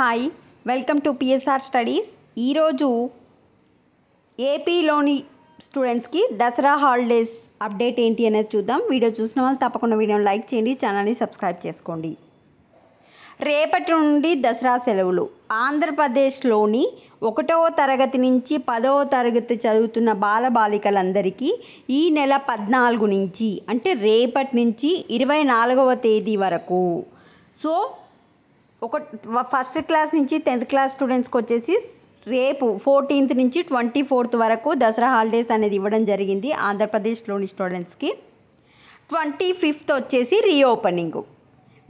hi welcome to PSR studies ఈరోజు ఏపీలోని స్టూడెంట్స్కి దసరా హాలిడేస్ అప్డేట్ ఏంటి అనేది చూద్దాం వీడియో చూసిన వాళ్ళు తప్పకుండా వీడియోని లైక్ చేయండి ఛానల్ని సబ్స్క్రైబ్ చేసుకోండి రేపటి నుండి దసరా సెలవులు ఆంధ్రప్రదేశ్లోని ఒకటవ తరగతి నుంచి పదవ తరగతి చదువుతున్న బాలబాలికలందరికీ ఈ నెల పద్నాలుగు నుంచి అంటే రేపటి నుంచి ఇరవై నాలుగవ తేదీ వరకు సో ఒక ఫస్ట్ క్లాస్ నుంచి టెన్త్ క్లాస్ స్టూడెంట్స్కి వచ్చేసి రేపు ఫోర్టీన్త్ నుంచి ట్వంటీ ఫోర్త్ వరకు దసరా హాలిడేస్ అనేది ఇవ్వడం జరిగింది ఆంధ్రప్రదేశ్లోని స్టూడెంట్స్కి ట్వంటీ ఫిఫ్త్ వచ్చేసి రీఓపెనింగ్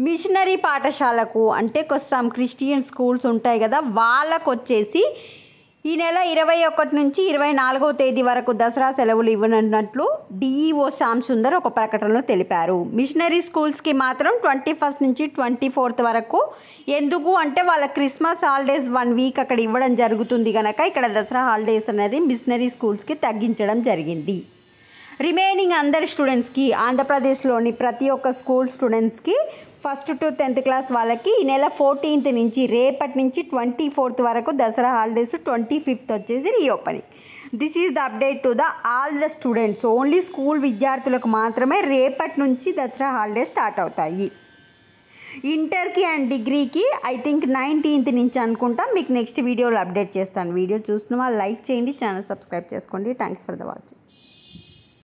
మిషనరీ పాఠశాలకు అంటే కొంచెం క్రిస్టియన్ స్కూల్స్ ఉంటాయి కదా వాళ్ళకు వచ్చేసి ఈ నెల ఇరవై ఒకటి నుంచి ఇరవై నాలుగవ తేదీ వరకు దసరా సెలవులు ఇవ్వనున్నట్లు డిఈఓ శ్యామ్ సుందర్ ఒక ప్రకటనలో తెలిపారు మిషనరీ స్కూల్స్కి మాత్రం ట్వంటీ ఫస్ట్ నుంచి ట్వంటీ ఫోర్త్ వరకు ఎందుకు అంటే వాళ్ళ క్రిస్మస్ హాలిడేస్ వన్ వీక్ అక్కడ ఇవ్వడం జరుగుతుంది కనుక ఇక్కడ దసరా హాలిడేస్ అనేది మిషనరీ స్కూల్స్కి తగ్గించడం జరిగింది రిమైనింగ్ అందరి స్టూడెంట్స్కి ఆంధ్రప్రదేశ్లోని ప్రతి ఒక్క స్కూల్ స్టూడెంట్స్కి ఫస్ట్ టు టెన్త్ క్లాస్ వాళ్ళకి ఈ నెల ఫోర్టీన్త్ నుంచి రేపటి నుంచి ట్వంటీ ఫోర్త్ వరకు దసరా హాలిడేస్ ట్వంటీ ఫిఫ్త్ వచ్చేసి reopening this is the update to the all the students only school విద్యార్థులకు మాత్రమే రేపటి నుంచి దసరా హాలిడేస్ స్టార్ట్ అవుతాయి ఇంటర్కి అండ్ డిగ్రీకి ఐ థింక్ నైన్టీన్త్ నుంచి అనుకుంటా మీకు నెక్స్ట్ వీడియోలో అప్డేట్ చేస్తాను వీడియో చూసిన వాళ్ళు లైక్ చేయండి ఛానల్ సబ్స్క్రైబ్ చేసుకోండి థ్యాంక్స్ ఫర్ ద వాచింగ్